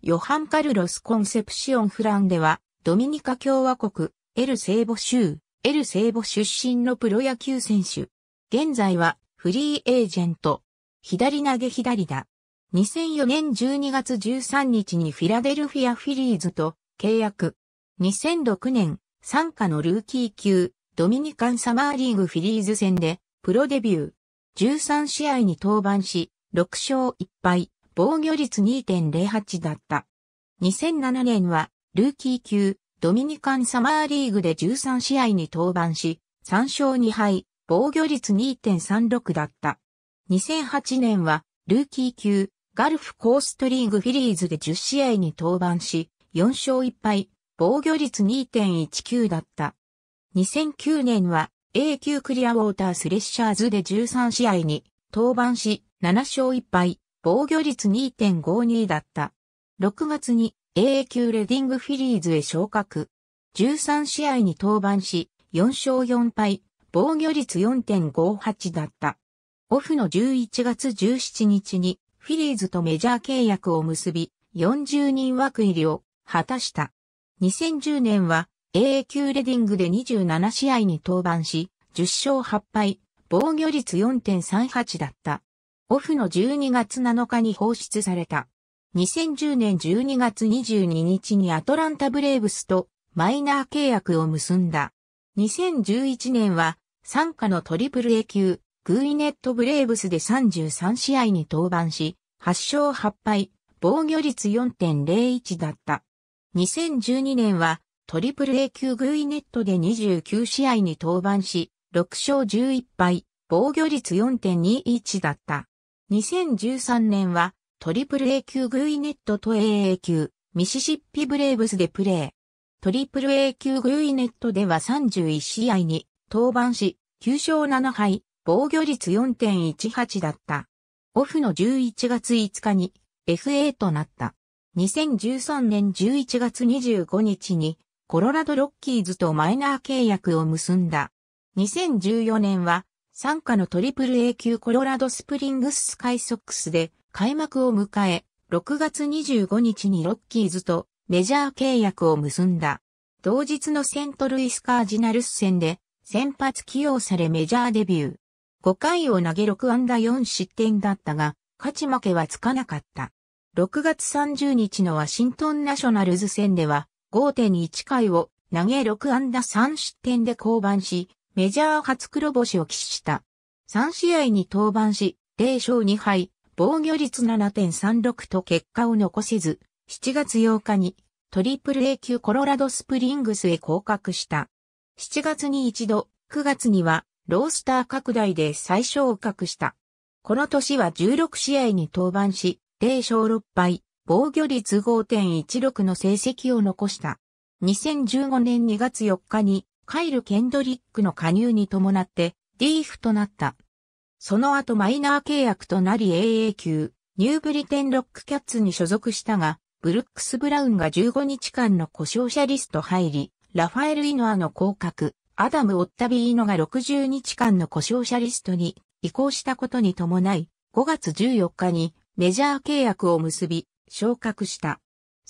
ヨハン・カルロス・コンセプシオン・フランでは、ドミニカ共和国、エル・セーボ州、エル・セーボ出身のプロ野球選手。現在は、フリーエージェント。左投げ左だ。2004年12月13日にフィラデルフィア・フィリーズと契約。2006年、参加のルーキー級、ドミニカンサマーリーグフィリーズ戦で、プロデビュー。13試合に登板し、6勝1敗。防御率2.08だった。2007年は、ルーキー級、ドミニカンサマーリーグで13試合に登板し、3勝2敗、防御率2.36だった。2008年は、ルーキー級、ガルフコーストリーグフィリーズで10試合に登板し、4勝1敗、防御率2.19だった。2009年は、A 級クリアウォータースレッシャーズで13試合に登板し、7勝1敗、防御率2.52だった。6月に AA 級レディングフィリーズへ昇格。13試合に登板し、4勝4敗、防御率4.58だった。オフの11月17日にフィリーズとメジャー契約を結び、40人枠入りを果たした。2010年は AA 級レディングで27試合に登板し、10勝8敗、防御率4.38だった。オフの12月7日に放出された。2010年12月22日にアトランタブレーブスとマイナー契約を結んだ。2011年は参加のトリプル A 級、グイネットブレーブスで33試合に登板し、8勝8敗、防御率4.01だった。2012年はトリプル A 級グイネットで29試合に登板し、6勝11敗、防御率4.21だった。2013年は、トリプル A 級グイネットと AA 級、ミシシッピブレーブスでプレー。トリプル A 級グイネットでは31試合に登板し、9勝7敗、防御率4.18だった。オフの11月5日に FA となった。2013年11月25日にコロラドロッキーズとマイナー契約を結んだ。2014年は参加の AAA 級コロラドスプリングススカイソックスで開幕を迎え、6月25日にロッキーズとメジャー契約を結んだ。同日のセントルイスカージナルス戦で先発起用されメジャーデビュー。5回を投げ6安打4失点だったが、勝ち負けはつかなかった。6月30日のワシントンナショナルズ戦では5.1回を投げ6安打3失点で降板し、メジャー初黒星を喫した。3試合に登板し、0勝2敗、防御率7.36と結果を残せず、7月8日にトリプル A 級コロラドスプリングスへ降格した。7月に一度、9月にはロースター拡大で最小を格した。この年は16試合に登板し、0勝6敗、防御率5.16の成績を残した。2015年2月4日にカイル・ケンドリックの加入に伴って、リーフとなった。その後マイナー契約となり AA 級、ニューブリテンロックキャッツに所属したが、ブルックス・ブラウンが15日間の故障者リスト入り、ラファエル・イノアの降格、アダム・オッタビーノが60日間の故障者リストに移行したことに伴い、5月14日にメジャー契約を結び、昇格した。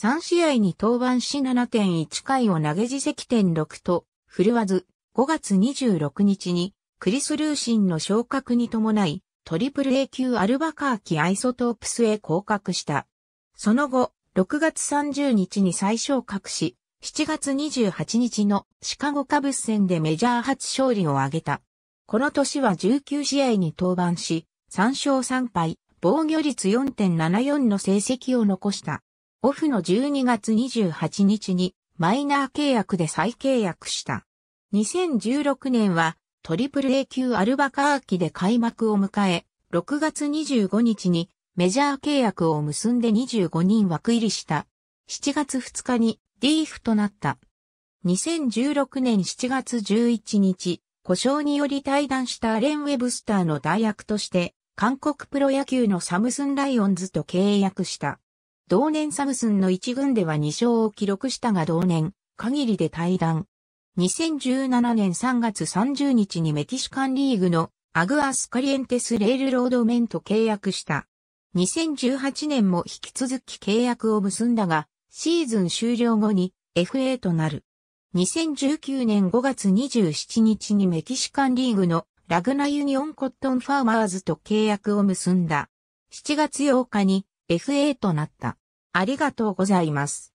3試合に登板し7.1回を投げ自責点6と振るわず、5月26日に、クリス・ルーシンの昇格に伴い、トリプル A 級アルバカーキアイソトープスへ降格した。その後、6月30日に再昇格し、7月28日のシカゴカブス戦でメジャー初勝利を挙げた。この年は19試合に登板し、3勝3敗、防御率4.74の成績を残した。オフの12月28日にマイナー契約で再契約した。2016年はトリプル A 級アルバカーキで開幕を迎え、6月25日にメジャー契約を結んで25人枠入りした。7月2日にリーフとなった。2016年7月11日、故障により退団したアレン・ウェブスターの代役として、韓国プロ野球のサムスンライオンズと契約した。同年サムスンの一軍では2勝を記録したが同年、限りで退団。2017年3月30日にメキシカンリーグのアグアスカリエンテスレールロードメンと契約した。2018年も引き続き契約を結んだが、シーズン終了後に FA となる。2019年5月27日にメキシカンリーグのラグナユニオンコットンファーマーズと契約を結んだ。7月8日に FA となった。ありがとうございます。